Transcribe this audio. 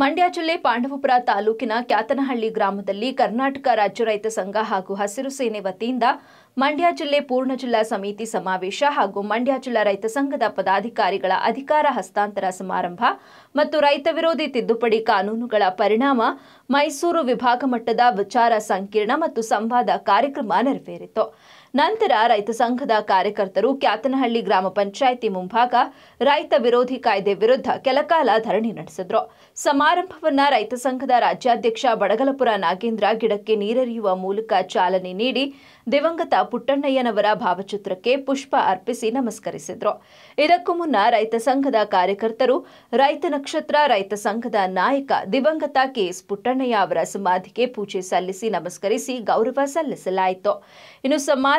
ಮಂಡ್ಯ ಜಿಲ್ಲೆ ಪಾಂಡವಪುರ ತಾಲೂಕಿನ ಕ್ಯಾತನಹಳ್ಳಿ ಗ್ರಾಮದಲ್ಲಿ ಕರ್ನಾಟಕ ರಾಜ್ಯ ರೈತ ಸಂಘ ಹಾಗೂ ಹಸಿರು ಸೇನೆ ವತಿಯಿಂದ ಮಂಡ್ಯ ಜಿಲ್ಲೆ ಪೂರ್ಣ ಜಿಲ್ಲಾ ಸಮಿತಿ ಸಮಾವೇಶ ಹಾಗೂ ಮಂಡ್ಯ ಜಿಲ್ಲಾ ರೈತ ಸಂಘದ ಪದಾಧಿಕಾರಿಗಳ ಅಧಿಕಾರ ಹಸ್ತಾಂತರ ಸಮಾರಂಭ ಮತ್ತು ರೈತ ವಿರೋಧಿ ತಿದ್ದುಪಡಿ ಕಾನೂನುಗಳ ಪರಿಣಾಮ ಮೈಸೂರು ವಿಭಾಗ ಮಟ್ಟದ ವಿಚಾರ ಸಂಕೀರ್ಣ ಮತ್ತು ಸಂವಾದ ಕಾರ್ಯಕ್ರಮ ನೆರವೇರಿತು ನಂತರ ರೈತ ಸಂಘದ ಕಾರ್ಯಕರ್ತರು ಕ್ಯಾತನಹಳ್ಳಿ ಗ್ರಾಮ ಪಂಚಾಯಿತಿ ಮುಂಭಾಗ ರೈತ ವಿರೋಧಿ ಕಾಯ್ದೆ ವಿರುದ್ಧ ಕೆಲಕಾಲ ಧರಣಿ ನಡೆಸಿದ್ರು ಸಮಾರಂಭವನ್ನ ರೈತ ಸಂಘದ ರಾಜ್ಯಾಧ್ಯಕ್ಷ ಬಡಗಲಪುರ ನಾಗೇಂದ್ರ ಗಿಡಕ್ಕೆ ನೀರರಿಯುವ ಮೂಲಕ ಚಾಲನೆ ನೀಡಿ ದಿವಂಗತ ಪುಟ್ಟಣ್ಣಯ್ಯನವರ ಭಾವಚಿತ್ರಕ್ಕೆ ಪುಷ್ಪ ಅರ್ಪಿಸಿ ನಮಸ್ಕರಿಸಿದ್ರು ಇದಕ್ಕೂ ಮುನ್ನ ರೈತ ಸಂಘದ ಕಾರ್ಯಕರ್ತರು ರೈತ ನಕ್ಷತ್ರ ರೈತ ಸಂಘದ ನಾಯಕ ದಿವಂಗತ ಕೆಎಸ್ ಪುಟ್ಟಣ್ಣಯ್ಯ ಅವರ ಸಮಾಧಿಗೆ ಪೂಜೆ ಸಲ್ಲಿಸಿ ನಮಸ್ಕರಿಸಿ ಗೌರವ ಸಲ್ಲಿಸಲಾಯಿತು ಇನ್ನು ಸಮಾರಂಭ